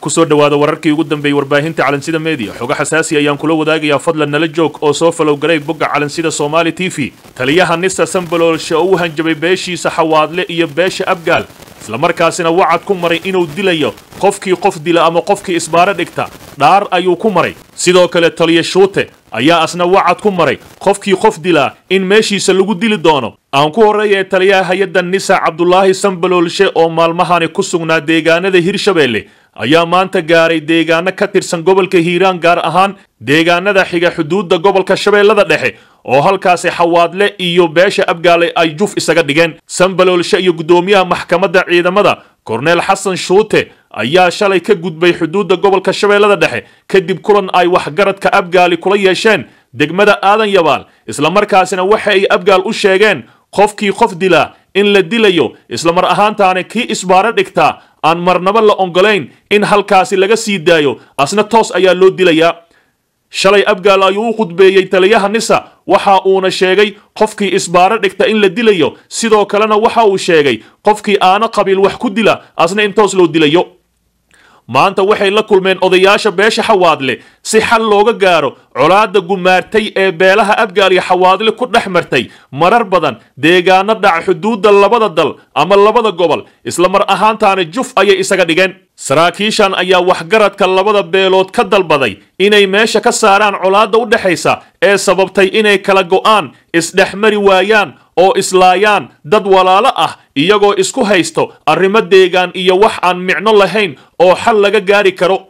kusoo dhowaada wararkii ugu dambeeyey warbaahinta calansida media xoga xasaasi ayaan kula wadaagayaa fadlan nala joog oo soo falowgalay bogga calansida soomaali t v taliyaha nisa sambaloolsha oo u hanjabay beeshiisa xawaadle iyo beesha abgaal islamarkaasina wacad ku maray inuu dilayo qofkii qof dila ama qofkii isbaaro dhigta dhaar ayuu ku maray sidoo kale taliya shuute ayaa asna wacad ku maray qofkii qof dilaa in meeshiisa lagu dili doono aan ku horreeyay taliyaha hay-adda nisa cabdulaahi sambaloolshe oo maalmahani ku sugnaa deegaanada hirshabeelle ayaa maanta gaaray deegaano ka tirsan gobolka hiiraan gaar ahaan deegaanada xiga xuduudda gobolka shabeellada dhexe oo halkaasi xawaadle iyo beesha abgaalay ay juf isaga dhigeen sanbaloolshe iyo guddoomiyaha maxkamadda ciidamada korneel xasan shuute ayaa shalay ka gudbay xuduudda gobolka shabeellada dhexe kadib kulan ay waxgaradka abgaali kula yeesheen degmada aadan yabaal islamarkaasina waxa ay abgaal u sheegeen qofkii qof dilaa in la dilayo islamar ahaantaana kii isbaaro dhigtaa aan marnaba la ongolayn in halkaasi laga sii daayo asna toos ayaa loo dilayaa shalay abgaal ayuu u khudbeeyey taliyaha nisa waxa uuna sheegay qofkii isbaaro dhigta in la dilayo sidoo kalena waxa uu sheegay qofkii aana qabiil wax ku dila asna in toos loo dilayo maanta waxay la kulmeen odayaasha beesha xawaadle si xal looga gaaro colaadda gumaartay ee beelaha adgaal iyo xawaadle ku dhex martay marar badan deegaano dhaca xuduudda labada dal ama labada gobol islamar mar ahaantaana juf ayay isaga dhigeen saraakiishan ayaa waxgaradka labada beelood ka dalbaday inay meesha ka saaraan colaadda u dhexaysa ee sababtay inay kala go'aan isdhexmari waayaan oo islaayaan dad walaalo ah iyagoo isku haysto arrimo deegaan iyo wax aan micno lahayn oo xal laga gaari karo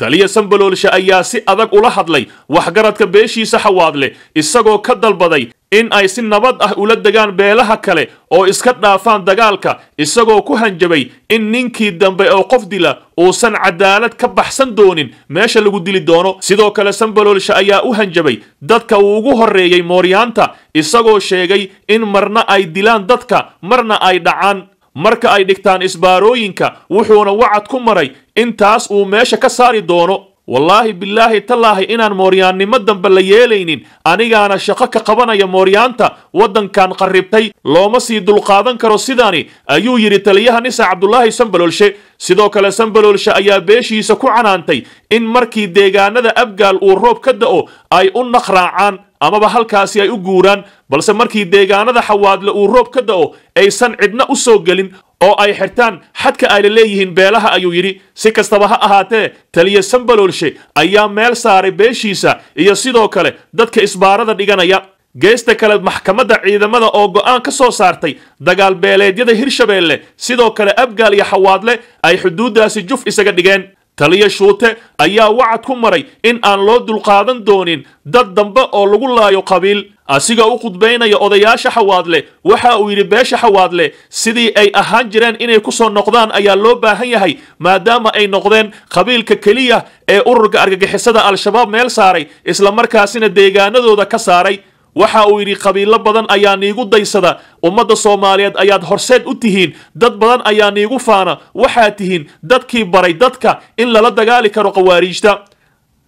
taliya sambaloolshe ayaa si adag ula hadlay waxgaradka beeshiisa xawaadle isagoo ka dalbaday in ay si nabad ah ula degaan beelaha kale oo iska dhaafaan dagaalka isagoo ku hanjabay in ninkii dambe oo qof dila uusan cadaalad ka baxsan doonin meesha lagu dili doono sidoo kale sambaloolshe ayaa u hanjabay dadka uu ugu horreeyey mooryaanta isagoo sheegay in marna ay dilaan dadka marna ay dhacaan marka ay dhigtaan isbaarooyinka wuxuuna wacad ku maray intaas uu meesha ka saari doono wallaahi bilaahi tallaahi inaan mooryaannimo dambe la yeelaynin anigaana shaqo ka qabanaya mooryaanta waddankan qarribtay looma sii dulqaadan karo sidaani ayuu yidhi taliyaha nisa cabdulaahi sambaloolshe sidoo kale sambaloolshe ayaa beeshiisa ku canaantay in markii deegaanada abgaal uu roob ka da'o ay u naqraacaan amaba halkaasi ay u guuraan balse markii deegaanada xawaadle uu roob ka da'o aysan cidna u soo gelin oo ay xirtaan xadka ay la leeyihiin beelaha ayuu yidhi si kastaba ha ahaatee taliya sambaloolshe ayaa meel saaray beeshiisa iyo sidoo kale dadka isbaarada dhiganaya geesta kale maxkamadda ciidamada oo go'aan ka soo saartay dagaal beeleedyada hirshabeelle sidoo kale abgaal iyo xawaadle ay xuduuddaasi juf isaga dhigeen taliya shuute ayaa wacad ku maray in aan loo dulqaadan doonin dad dambe oo lagu laayo qabiil asiga u khudbaynaya odayaasha xawaadle waxa uu yidhi beesha xawaadle sidii ay ahaan jireen inay ku soo noqdaan ayaa loo baahan yahay maadaama ay noqdeen qabiilka keliya ee ururka argagixisada al-shabaab meel saaray isla markaasina deegaanadooda ka saaray waxa uu yidhi qabiilo badan ayaa niigu daysada ummadda soomaaliyeed ayaad horseed u tihiin dad badan ayaa niigu faana waxaad tihiin dadkii baray dadka in lala dagaali karo khawaariijta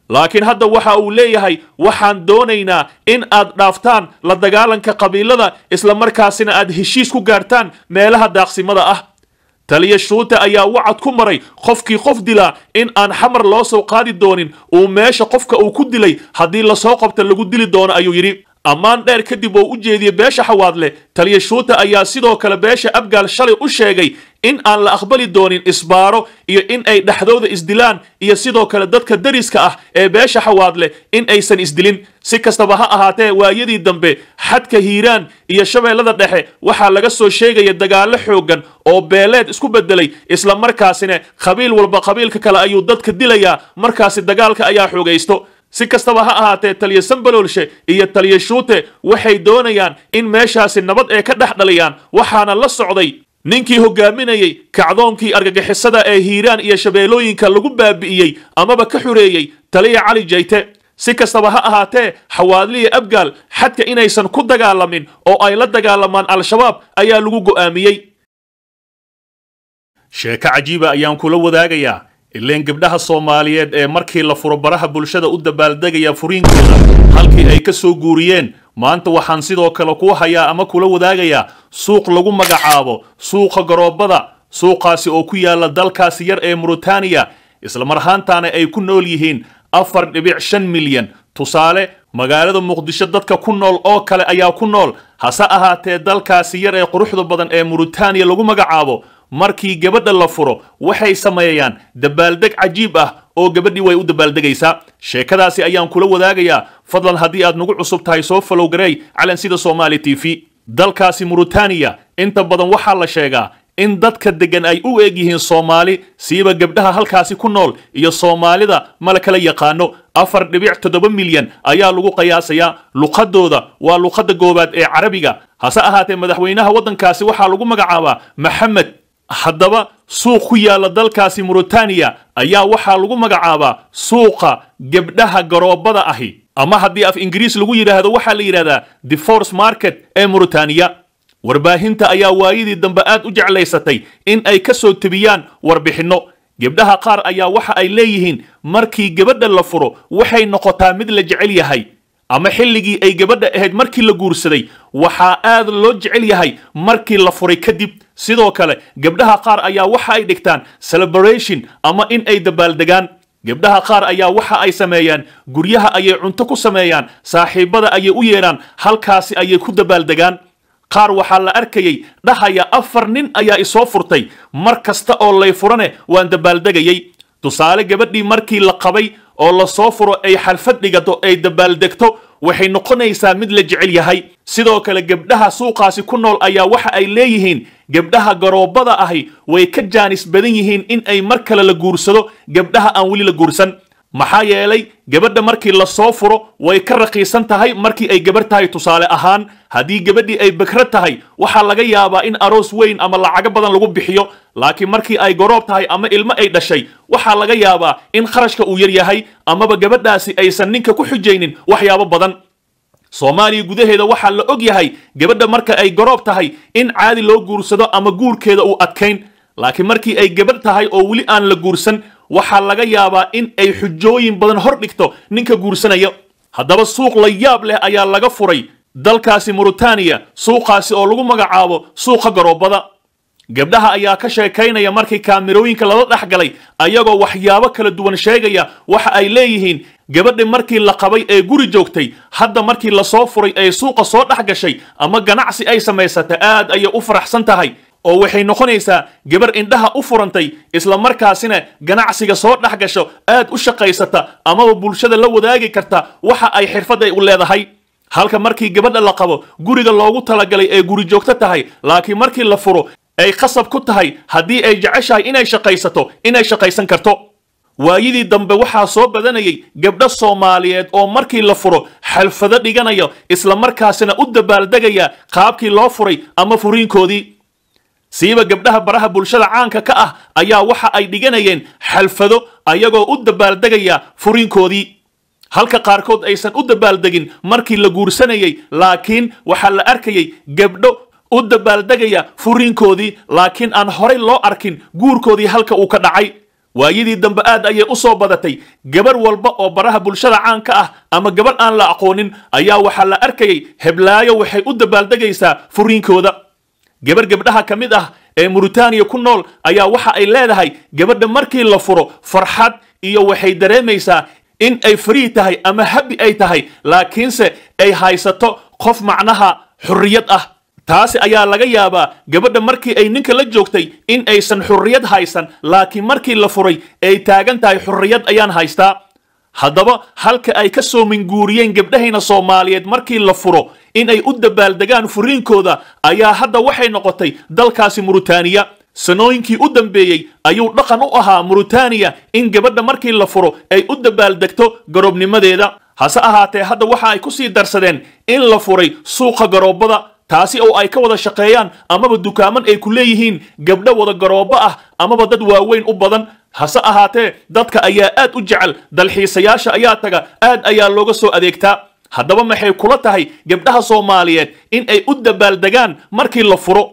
laakiin hadda waxa uu leeyahay waxaan doonaynaa in aad dhaaftaan la dagaalanka qabiilada markaasina aad heshiis ku gaartaan meelaha daaqsimada ah taliya shuute ayaa wacad ku maray qofkii qof dilaa in aan xamar loo soo qaadi doonin uu meesha qofka uu ku dilay haddii lasoo qabta lagu dili doono ayuu yidhi ammaan dheer kadib oo u jeediyey beesha xawaadle taliya shuuta ayaa sidoo kale beesha abgaal shalay u sheegay in aan la aqbali doonin isbaaro iyo in ay dhexdooda isdilaan iyo sidoo kale dadka deriska ah ee beesha xawaadle in aysan isdilin si kastaba ha ahaatee waayadii dambe xadka hiiraan iyo shabeellada dhexe waxaa laga soo sheegaya dagaallo xooggan oo beeleed isku beddelay isla markaasina qabiil walba qabiilka kale ayuu dadka dilayaa markaasi dagaalka ayaa xoogaysto si kastaba ha ahaatee taliya sambalolshe iyo taliya shuute waxay doonayaan in meeshaasi nabad ee ka dhex dhaliyaan waxaana la socday ninkii hogaaminayey kacdoonkii argagixisada ee hiiraan iyo shabeellooyinka lagu baabi'iyey amaba ka xureeyey taliya cali jayte si kastaba ha ahaatee xawaadliya abgaal xadka inaysan ku dagaalamin oo ay la dagaalamaan al-shabaab ayaa lagu go'aamiyey sheeko cajiiba ah ayaan kula wadaagayaa ileen gabdhaha soomaaliyeed ee markii la furo baraha bulshada u dabaaldegaya furiinkooda halkii ay ka soo guuriyeen maanta waxaan sidoo kale kuu hayaa ama kula wadaagayaa suuq lagu magacaabo suuqa garoobada suuqaasi oo ku yaalla dalkaasi yar ee muritaaniya islamar ahaantaana ay ku nool yihiin afar dhibic shan milyan tusaale magaalada muqdisho dadka ku nool oo kale ayaa ku nool hase ahaatee dalkaasi yar ee quruxda badan ee muritaaniya lagu magacaabo markii gabadha la furo waxay sameeyaan dabaaldeg cajiib ah oo gabadhii way u dabaaldegaysaa sheekadaasi ayaan kula wadaagayaa fadlan haddii aad nagu cusub tahay soo calan sida soomaali t v dalkaasi muritaaniya inta badan waxaa la sheegaa in dadka deggan ay u eeg yihiin soomaali siiba gabdhaha halkaasi ku nool iyo soomaalida mala kala yaqaano afar dhibic toddoba milyan ayaa lagu qiyaasayaa luqadooda waa luqadda goobaad ee carabiga hase ahaatee madaxweynaha waddankaasi waxaa lagu magacaabaa maxamed haddaba suuq ku yaalla dalkaasi muritaaniya ayaa waxaa lagu magacaabaa suuqa gebdhaha garoobada ahi ama haddii af ingiriis lagu yidhaahdo waxaa la yidhahdaa the force market ee muritaaniya warbaahinta ayaa waayadii dambe aad u jeclaysatay in ay ka soo tebiyaan warbixinno gebdhaha qaar ayaa waxa ay leeyihiin markii gebadha la furo waxay noqotaa mid la jecel yahay ama xilligii ay gebadha ahayd markii la guursaday waxaa aad loo jecel yahay markii la furay kadib sidoo kale gabdhaha qaar ayaa waxa ay dhigtaan celebration ama in ay dabaaldegaan gabdhaha qaar ayaa waxa ay sameeyaan guryaha ayay cunto ku sameeyaan saaxiibada ayay u yeedhaan halkaasi ayay ku dabaaldegaan qaar waxaa la arkayey dhahaya afar nin ayaa isoo furtay mar kasta oo lay furane waan dabaaldegayey tusaale gabadhii markii la qabay oo lasoo furo ay xalfad dhigato ay dabaaldegto waxay noqonaysaa mid la jecel yahay sidoo kale gebdhaha suuqaasi ku nool ayaa waxa ay leeyihiin gebdhaha garoobada ahi way ka jaanis badan yihiin in ay mar kale la guursado gebdhaha aan weli la guursan maxaa yeelay gabadha markii lasoo furo way ka raqiisan tahay markii ay gabarh tahay tusaale ahaan haddii gabadhii ay bakra tahay waxaa laga yaabaa in aroos weyn ama lacago badan lagu bixiyo laakiin markii ay goroob tahay ama ilmo ay dhashay waxaa laga yaabaa in kharashka uu yar yahay amaba gabadhaasi aysan ninka ku xujaynin waxyaabo badan soomaaliya gudaheeda waxaa la og yahay gabadha marka ay goroob tahay in caadi loo guursado ama guurkeeda uu adkayn laakiin markii ay gabadh tahay oo weli aan la guursan waxaa laga yaabaa in ay xujooyin badan hor dhigto ninka guursanaya haddaba suuq la yaab leh ayaa laga furay dalkaasi muritaaniya suuqaasi oo lagu magacaabo suuqa garoobada gabdhaha ayaa ka sheekaynaya markii kaamirooyinka lala dhexgalay ayagoo waxyaabo kala duwan sheegaya waxa ay leeyihiin gabadhi markii la qabay ee guri joogtay hadda markii lasoo furay ee suuqa soo dhex gashay ama ganacsi ay samaysata aad ayay u faraxsan tahay oo waxay noqonaysaa gabar indhaha u furantay isla markaasina ganacsiga soo dhex gasho aad u shaqaysata amaba bulshada la wadaagi karta waxa ay xirfad ay u leedahay halka markii gabadha la qabo guriga loogu talagalay ee guri joogto tahay laakiin markii la furo ay qasab ku tahay haddii ay jeceshahay inay shaqaysato inay shaqaysan karto waayidii dambe waxaa soo badanayay gabdho soomaaliyeed oo markii la furo xalfado dhiganayo isla markaasina u dabaaldegaya qaabkii loo furay ama furiinkoodii siiba gabdhaha baraha bulshada caanka ka ah ayaa waxa ay dhiganayeen xalfado ayagoo u dabaaldegaya furinkoodii halka qaarkood aysan u dabaaldegin markii la guursanayey laakiin waxaa la arkayay gabdho u dabaaldegaya furinkoodii laakiin aan horay loo arkin guurkoodii halka uu ka dhacay waayadii dambe aad ayay u soo badatay gabar walba oo baraha bulshada caanka ah ama gabar aan la aqoonin ayaa waxaa la arkayey heblaayo waxay u dabaaldegaysaa furinkooda gabar gabdhaha ka mid ah ee muritaaniya ku nool ayaa waxa ay leedahay gabadha markii la furo farxad iyo waxay dareemaysaa in ay farii tahay ama habbi ay tahay laakiinse ay haysato qof macnaha xurriyad ah taasi ayaa laga yaabaa gabadha markii ay ninka la joogtay in aysan xurriyad haysan laakiin markii la furay ay taagan tahay xurriyad ayaan haystaa haddaba halka ay ka soo minguuriyeen gabdhahayna soomaaliyeed markii la furo in ay u dabaaldegaan furiinkooda ayaa hadda waxay noqotay dalkaasi muritaaniya sanooyinkii u dambeeyey ayuu dhaqan u ahaa muritaaniya in gabadha markii la furo ay u dabaaldegto garoobnimadeeda hase ahaatee hadda waxa ay ku sii darsadeen in la furay suuqa garoobada taasi oo ay ka wada shaqeeyaan amaba dukaaman ay ku leeyihiin gabdho wada garoobo ah amaba dad waaweyn u badan hase ahaatee dadka ayaa aad u jecel dalxiisayaasha ayaa taga aad ayaa looga soo adeegtaa haddaba maxay kula tahay gabdhaha soomaaliyeed in ay u dabaaldegaan markii la furo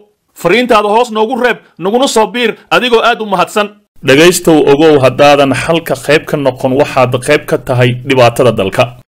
fariintaada hoos noogu reeb naguna soo biir adigoo aad u mahadsan dhegaystow ogow haddaadan xalka qayb ka noqon waxaad qayb ka tahay dhibaatada dalka